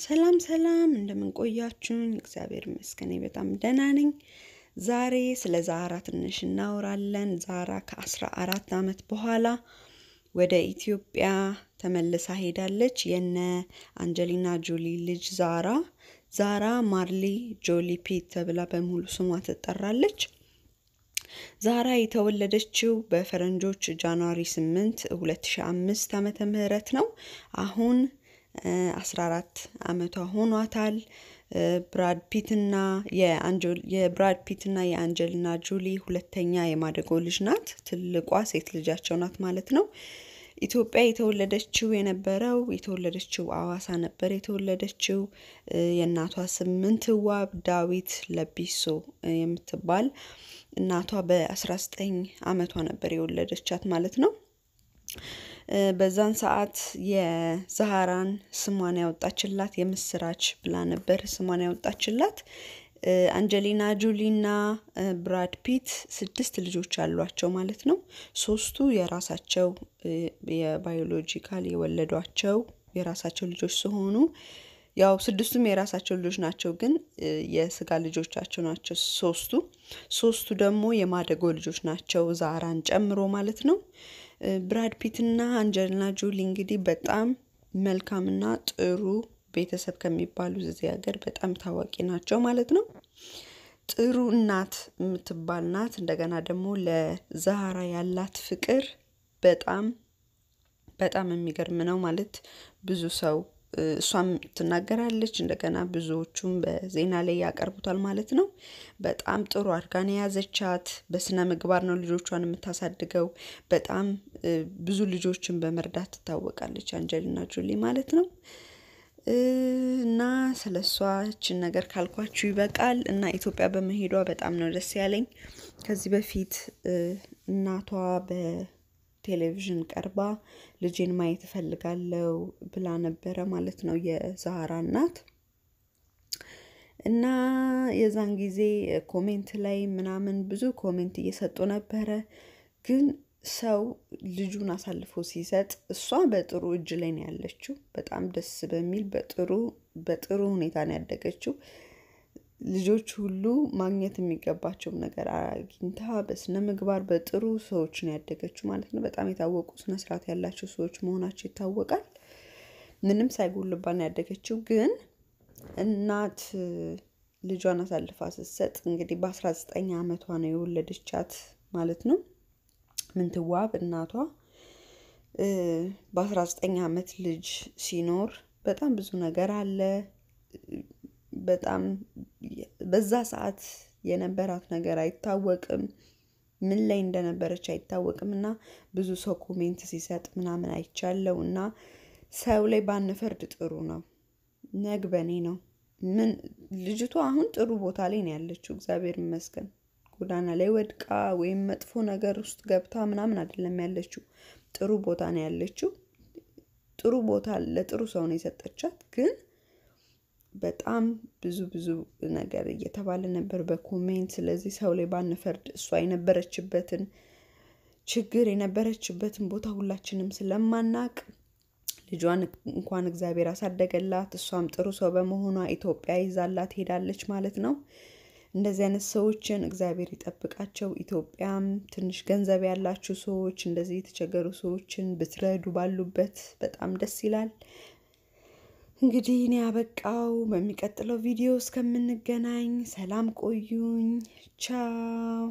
ሰላም ሰላም፣ እንደምንቆያችሁን እግዚአብሔር ይመስገን በጣም ደህና ነኝ። ዛሬ ስለ ዛራ ትንሽ እናወራለን። ዛራ ከአስራ አራት ዓመት በኋላ ወደ ኢትዮጵያ ተመልሳ ሄዳለች። የነ አንጀሊና ጆሊ ልጅ ዛራ ዛራ ማርሊ ጆሊ ፒት ተብላ በሙሉ ስሟ ትጠራለች። ዛራ የተወለደችው በፈረንጆች ጃንዋሪ 8 2005 ዓመተ ምህረት ነው። አሁን 14 አመቷ ሆኗታል። ብራድ ፒትና የብራድ ፒትና የአንጀልና ጁሊ ሁለተኛ የማደጎ ልጅ ናት። ትልቋ ሴት ልጃቸው ናት ማለት ነው። ኢትዮጵያ የተወለደችው የነበረው የተወለደችው አዋሳ ነበር። የተወለደችው የእናቷ ስምንትዋብ ዳዊት ለቢሶ የምትባል እናቷ በ19 አመቷ ነበር የወለደቻት ማለት ነው። በዛን ሰዓት የዛሃራን ስሟን ያወጣችላት የምስራች ብላ ነበር ስሟን ያወጣችላት። አንጀሊና ጁሊና ብራድ ፒት ስድስት ልጆች አሏቸው ማለት ነው። ሶስቱ የራሳቸው የባዮሎጂካል የወለዷቸው የራሳቸው ልጆች ሲሆኑ ያው ስድስቱም የራሳቸው ልጆች ናቸው፣ ግን የስጋ ልጆቻቸው ናቸው ሶስቱ። ሶስቱ ደግሞ የማደጎ ልጆች ናቸው ዛራን ጨምሮ ማለት ነው። ብራድ ፒት እና አንጀልና ጆሊ እንግዲህ በጣም መልካምና ጥሩ ቤተሰብ ከሚባሉ እዚህ ሀገር በጣም ታዋቂ ናቸው ማለት ነው። ጥሩ እናት የምትባል ናት። እንደገና ደግሞ ለዛሃራ ያላት ፍቅር በጣም በጣም የሚገርም ነው ማለት ብዙ ሰው እሷም ትናገራለች። እንደገና ብዙዎቹም በዜና ላይ ያቀርቡታል ማለት ነው። በጣም ጥሩ አድርጋን የያዘቻት በስነ ምግባር ነው ልጆቿን የምታሳድገው። በጣም ብዙ ልጆችን በመርዳት ትታወቃለች አንጀሊና ጆሊ ማለት ነው። እና ስለ እሷችን ነገር ካልኳችሁ ይበቃል። እና ኢትዮጵያ በመሄዷ በጣም ነው ደስ ያለኝ። ከዚህ በፊት እናቷ በ ቴሌቪዥን ቀርባ ልጄን ማየት እፈልጋለው ብላ ነበረ ማለት ነው የዛራ እናት። እና የዛን ጊዜ ኮሜንት ላይ ምናምን ብዙ ኮሜንት እየሰጡ ነበረ። ግን ሰው ልጁን አሳልፎ ሲሰጥ እሷ በጥሩ እጅ ላይ ነው ያለችው። በጣም ደስ በሚል በጥሩ በጥሩ ሁኔታ ነው ያደገችው። ልጆች ሁሉ ማግኘት የሚገባቸውም ነገር አግኝታ በስነ ምግባር በጥሩ ሰዎች ነው ያደገችው ማለት ነው። በጣም የታወቁ ስነስርዓት ያላቸው ሰዎች መሆናቸው ይታወቃል። ምንም ሳይጎልባ ነው ያደገችው። ግን እናት ልጇን አሳልፋ ስትሰጥ እንግዲህ በ19 ዓመቷ ነው የወለደቻት ማለት ነው። ምንትዋብ እናቷ በ19 ዓመት ልጅ ሲኖር በጣም ብዙ ነገር አለ በጣም በዛ ሰዓት የነበራት ነገር አይታወቅም። ምን ላይ እንደነበረች አይታወቅም እና ብዙ ሰው ኮሜንት ሲሰጥ ምናምን አይቻለው እና ሰው ላይ ባንፈርድ ጥሩ ነው። ነግበኔ ነው ምን ልጅቷ አሁን ጥሩ ቦታ ላይ ነው ያለችው፣ እግዚአብሔር ይመስገን። ጎዳና ላይ ወድቃ ወይም መጥፎ ነገር ውስጥ ገብታ ምናምን አይደለም ያለችው፣ ጥሩ ቦታ ነው ያለችው። ጥሩ ቦታ ለጥሩ ሰው ነው የሰጠቻት ግን በጣም ብዙ ብዙ ነገር እየተባለ ነበር በኮሜንት። ስለዚህ ሰው ላይ ባንፈርድ። እሷ የነበረችበትን ችግር የነበረችበትን ቦታ ሁላችንም ስለማናቅ ልጇን እንኳን እግዚአብሔር አሳደገላት። እሷም ጥሩ ሰው በመሆኗ ኢትዮጵያ ይዛላት ሄዳለች ማለት ነው። እንደዚህ አይነት ሰዎችን እግዚአብሔር ይጠብቃቸው። ኢትዮጵያም ትንሽ ገንዘብ ያላችሁ ሰዎች እንደዚህ የተቸገሩ ሰዎችን ብትረዱ ባሉበት በጣም ደስ ይላል። እንግዲህ እኔ ያበቃው በሚቀጥለው ቪዲዮ እስከምንገናኝ ሰላም ቆዩኝ። ቻው